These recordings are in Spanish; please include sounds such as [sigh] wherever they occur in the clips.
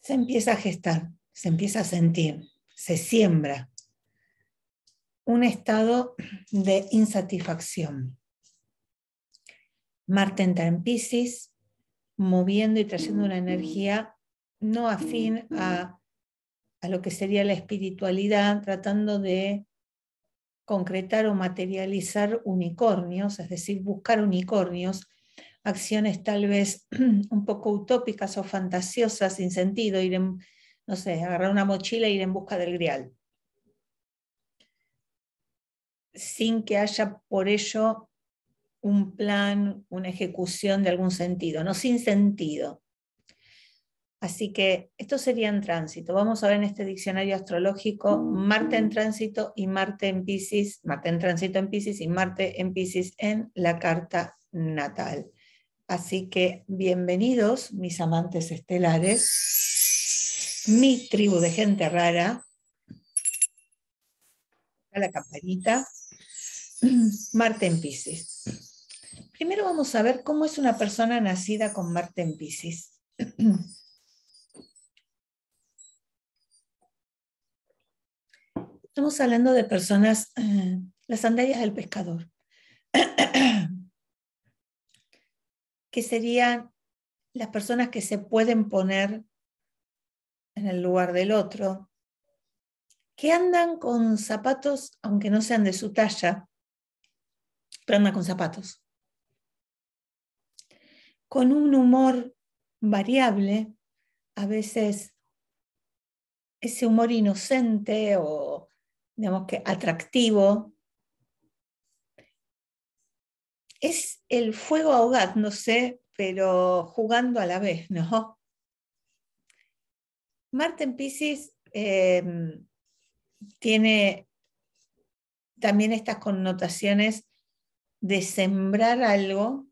se empieza a gestar, se empieza a sentir, se siembra un estado de insatisfacción. Marte entra en Pisces, moviendo y trayendo una energía no afín a, a lo que sería la espiritualidad, tratando de concretar o materializar unicornios, es decir, buscar unicornios acciones tal vez [clears throat] un poco utópicas o fantasiosas, sin sentido, ir no sé, agarrar una mochila e ir en busca del grial, sin que haya por ello un plan, una ejecución de algún sentido, no sin sentido. Así que esto sería en tránsito. Vamos a ver en este diccionario astrológico Marte en tránsito y Marte en Pisces, Marte en tránsito en Pisces y Marte en Pisces en la carta natal. Así que bienvenidos, mis amantes estelares, mi tribu de gente rara. A la campanita. Marte en Pisces. Primero vamos a ver cómo es una persona nacida con Marte en Pisces. Estamos hablando de personas, eh, las andallas del pescador que serían las personas que se pueden poner en el lugar del otro, que andan con zapatos, aunque no sean de su talla, pero andan con zapatos, con un humor variable, a veces ese humor inocente o, digamos que, atractivo, es el fuego ahogado, no sé, pero jugando a la vez, ¿no? Marte en Pisces em, tiene también estas connotaciones de sembrar algo,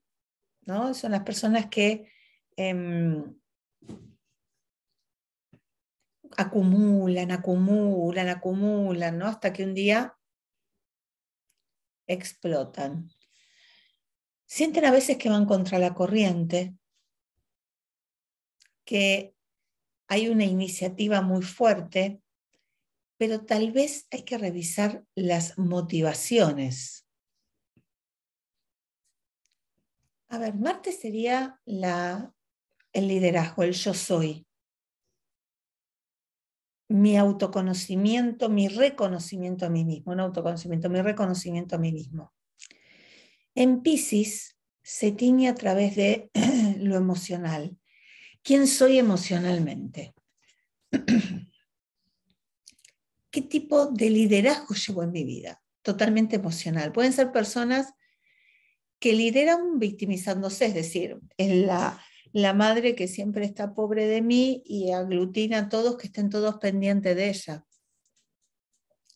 ¿no? Son las personas que em, acumulan, acumulan, acumulan, ¿no? Hasta que un día explotan sienten a veces que van contra la corriente, que hay una iniciativa muy fuerte, pero tal vez hay que revisar las motivaciones. A ver, Marte sería el liderazgo, el yo soy. Mi autoconocimiento, mi reconocimiento a mí mismo, no autoconocimiento, mi reconocimiento a mí mismo. En Pisces se tiñe a través de [clears throat] lo emocional. ¿Quién soy emocionalmente? [clears throat] ¿Qué tipo de liderazgo llevo en mi vida? Totalmente emocional. Pueden ser personas que lideran victimizándose, es decir, es la, la madre que siempre está pobre de mí y aglutina a todos que estén todos pendientes de ella.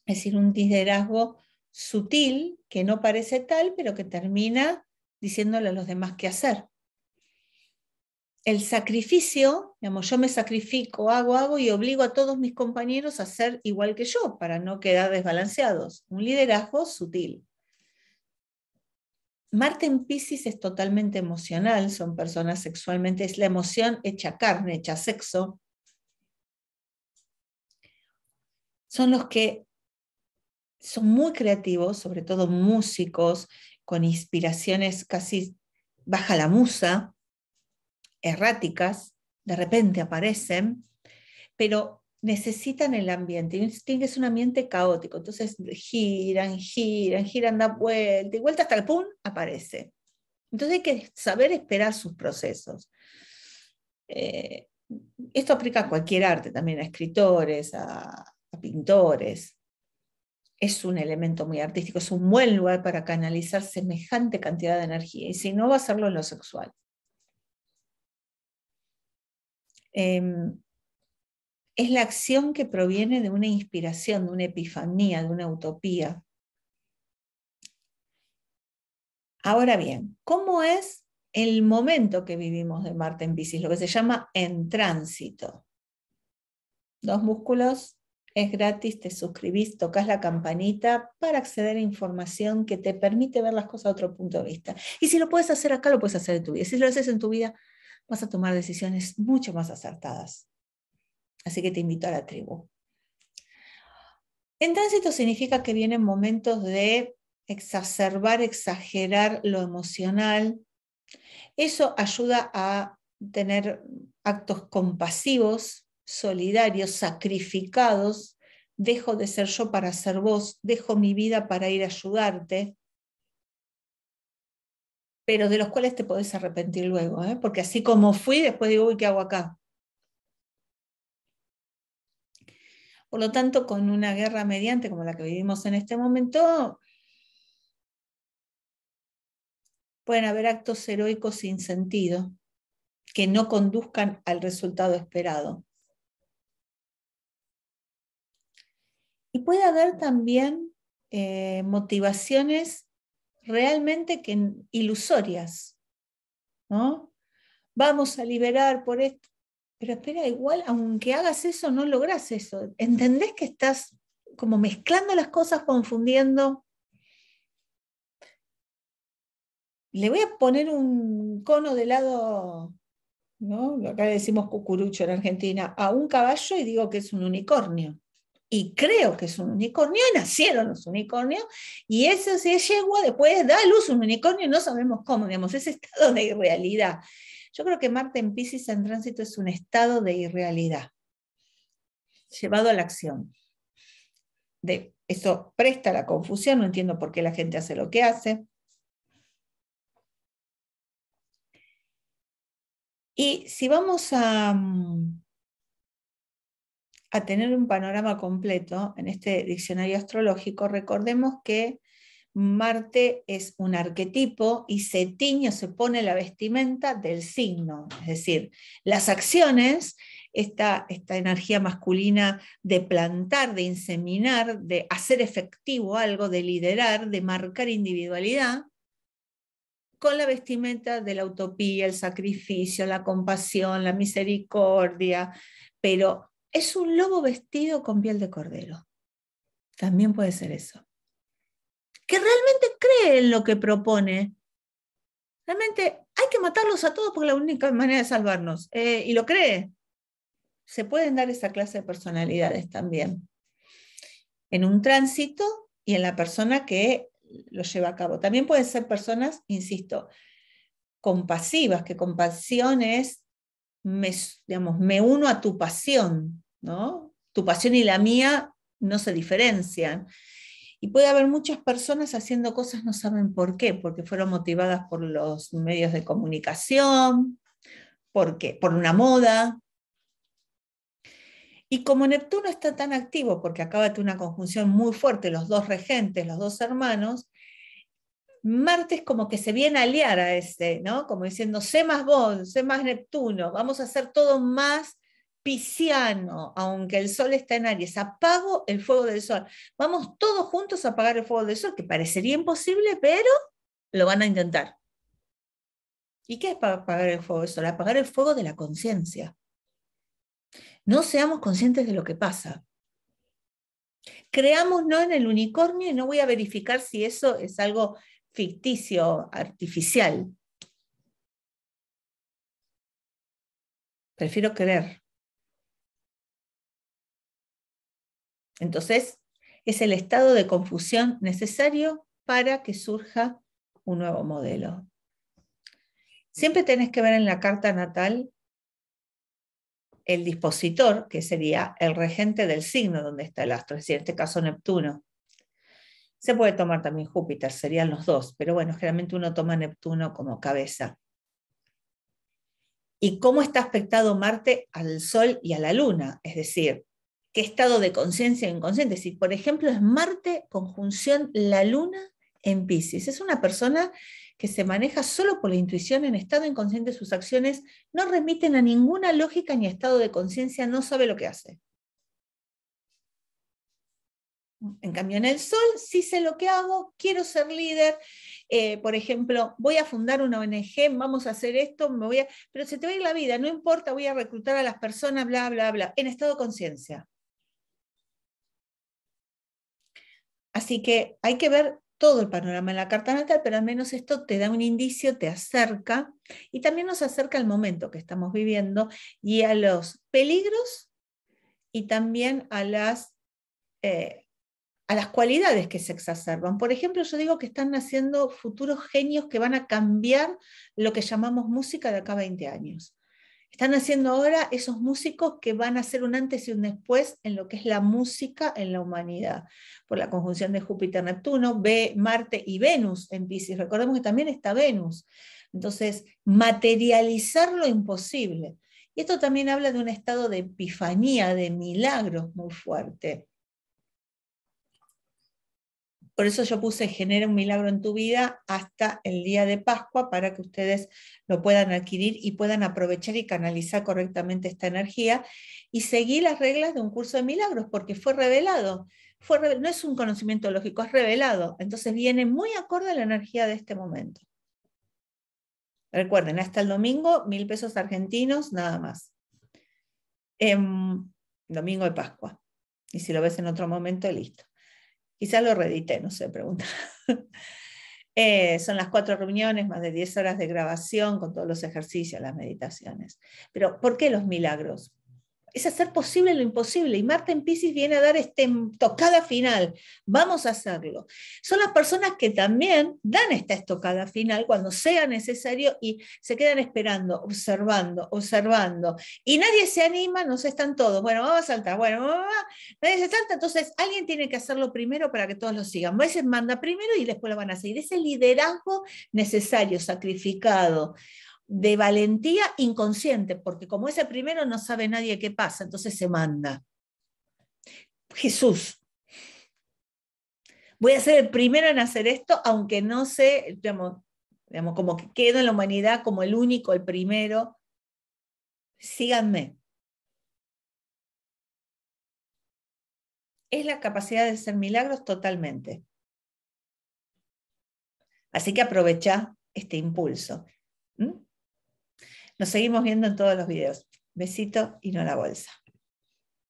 Es decir, un liderazgo sutil, que no parece tal, pero que termina diciéndole a los demás qué hacer. El sacrificio, digamos, yo me sacrifico, hago, hago y obligo a todos mis compañeros a ser igual que yo para no quedar desbalanceados. Un liderazgo sutil. Marte en Pisces es totalmente emocional, son personas sexualmente, es la emoción hecha carne, hecha sexo. Son los que son muy creativos, sobre todo músicos, con inspiraciones casi baja la musa, erráticas, de repente aparecen, pero necesitan el ambiente. Tiene un ambiente caótico. Entonces giran, giran, giran, da vuelta y vuelta hasta el pum, aparece. Entonces hay que saber esperar sus procesos. Eh, esto aplica a cualquier arte, también a escritores, a pintores es un elemento muy artístico, es un buen lugar para canalizar semejante cantidad de energía. Y si no, va a hacerlo en lo sexual. Em, es la acción que proviene de una inspiración, de una epifanía, de una utopía. Ahora bien, ¿cómo es el momento que vivimos de Marte en Pisces? Lo que se llama en tránsito. Dos músculos es gratis, te suscribís, tocas la campanita para acceder a información que te permite ver las cosas a otro punto de vista. Y si lo puedes hacer acá, lo puedes hacer en tu vida. Si lo haces en tu vida, vas a tomar decisiones mucho más acertadas. Así que te invito a la tribu. En tránsito significa que vienen momentos de exacerbar, exagerar lo emocional. Eso ayuda a tener actos compasivos, solidarios, sacrificados, dejo de ser yo para ser vos, dejo mi vida para ir a ayudarte, pero de los cuales te podés arrepentir luego, ¿eh? porque así como fui, después digo, uy, ¿qué hago acá? Por lo tanto, con una guerra mediante como la que vivimos en este momento, pueden haber actos heroicos sin sentido que no conduzcan al resultado esperado. Y puede haber también eh, motivaciones realmente que, ilusorias. ¿no? Vamos a liberar por esto. Pero espera, igual, aunque hagas eso, no logras eso. ¿Entendés que estás como mezclando las cosas, confundiendo? Le voy a poner un cono de lado, ¿no? Acá le decimos cucurucho en Argentina, a un caballo y digo que es un unicornio y creo que es un unicornio, nacieron los unicornios, y eso es yegua después da a luz un unicornio y no sabemos cómo, digamos, ese estado de irrealidad. Yo creo que Marte en Pisces en tránsito es un estado de irrealidad, llevado a la acción. De, eso presta la confusión, no entiendo por qué la gente hace lo que hace. Y si vamos a, mm, a tener un panorama completo en este diccionario astrológico, recordemos que Marte es un arquetipo y se tiñe se pone la vestimenta del signo, es decir, las acciones, esta, esta energía masculina de plantar, de inseminar, de hacer efectivo algo, de liderar, de marcar individualidad, con la vestimenta de la utopía, el sacrificio, la compasión, la misericordia, pero es un lobo vestido con piel de cordero. También puede ser eso. Que realmente cree en lo que propone. Realmente hay que matarlos a todos porque la única manera de salvarnos. Eh, y lo cree. Se pueden dar esa clase de personalidades también. En un tránsito y en la persona que lo lleva a cabo. También pueden ser personas, insisto, compasivas, que compasión es me, digamos, me uno a tu pasión, ¿no? Tu pasión y la mía no se diferencian. Y puede haber muchas personas haciendo cosas, no saben por qué, porque fueron motivadas por los medios de comunicación, porque, por una moda. Y como Neptuno está tan activo, porque acaba de tener una conjunción muy fuerte, los dos regentes, los dos hermanos, Marte como que se viene a aliar a este, ¿no? Como diciendo, sé más vos, sé más Neptuno, vamos a hacer todo más pisciano, aunque el sol está en Aries, apago el fuego del sol. Vamos todos juntos a apagar el fuego del sol, que parecería imposible, pero lo van a intentar. ¿Y qué es para apagar el fuego del sol? Apagar el fuego de la conciencia. No seamos conscientes de lo que pasa. Creamos no en el unicornio y no voy a verificar si eso es algo ficticio, artificial. Prefiero querer. Entonces, es el estado de confusión necesario para que surja un nuevo modelo. Siempre tenés que ver en la carta natal el dispositor, que sería el regente del signo donde está el astro, es decir, en este caso Neptuno. Se puede tomar también Júpiter, serían los dos, pero bueno, generalmente uno toma Neptuno como cabeza. ¿Y cómo está afectado Marte al Sol y a la Luna? Es decir, ¿qué estado de conciencia e inconsciente? Si, por ejemplo, es Marte conjunción la Luna en Pisces, es una persona que se maneja solo por la intuición en estado inconsciente, sus acciones no remiten a ninguna lógica ni estado de conciencia, no sabe lo que hace. En cambio, en el sol sí sé lo que hago, quiero ser líder, eh, por ejemplo, voy a fundar una ONG, vamos a hacer esto, me voy pero se te va a ir la vida, no importa, voy a reclutar a las personas, bla, bla, bla, en estado de conciencia. Así que hay que ver todo el panorama en la carta natal, pero al menos esto te da un indicio, te acerca y también nos acerca al momento que estamos viviendo y a los peligros y también a las... Eh, a las cualidades que se exacerban. Por ejemplo, yo digo que están naciendo futuros genios que van a cambiar lo que llamamos música de acá a 20 años. Están haciendo ahora esos músicos que van a ser un antes y un después en lo que es la música en la humanidad, por la conjunción de Júpiter, Neptuno, Marte y Venus en Pisces. Recordemos que también está Venus. Entonces, materializar lo imposible. Y esto también habla de un estado de epifanía, de milagros muy fuerte. Por eso yo puse Genera un milagro en tu vida hasta el día de Pascua para que ustedes lo puedan adquirir y puedan aprovechar y canalizar correctamente esta energía. Y seguí las reglas de un curso de milagros porque fue revelado. no es un conocimiento lógico, es revelado. Entonces viene muy acorde a la energía de este momento. Recuerden, hasta el domingo, mil pesos argentinos, nada más. Em, domingo de Pascua. Y si lo ves en otro momento, listo. Quizás lo reedité, no sé, pregunta. [laughs] Eh, son las cuatro reuniones, más de diez horas de grabación con todos los ejercicios, las meditaciones. Pero, ¿por qué los milagros? es hacer posible lo imposible. Y Marte en Pisces viene a dar esta tocada final. Vamos a hacerlo. Son las personas que también dan esta estocada final cuando sea necesario y se quedan esperando, observando, observando. Y nadie se anima, no se están todos. Bueno, vamos a saltar. Bueno, nadie se salta. Entonces, alguien tiene que hacerlo primero para que todos lo sigan. A veces manda primero y después lo van a seguir. Ese liderazgo necesario, sacrificado de valentía inconsciente, porque como es el primero no sabe nadie qué pasa, entonces se manda. Jesús, voy a ser el primero en hacer esto, aunque no sé, digamos, digamos, como que quedo en la humanidad como el único, el primero. Síganme. Es la capacidad de hacer milagros totalmente. Así que aprovecha este impulso. ¿Mm? Nos seguimos viendo en todos los videos. Besito y no la bolsa.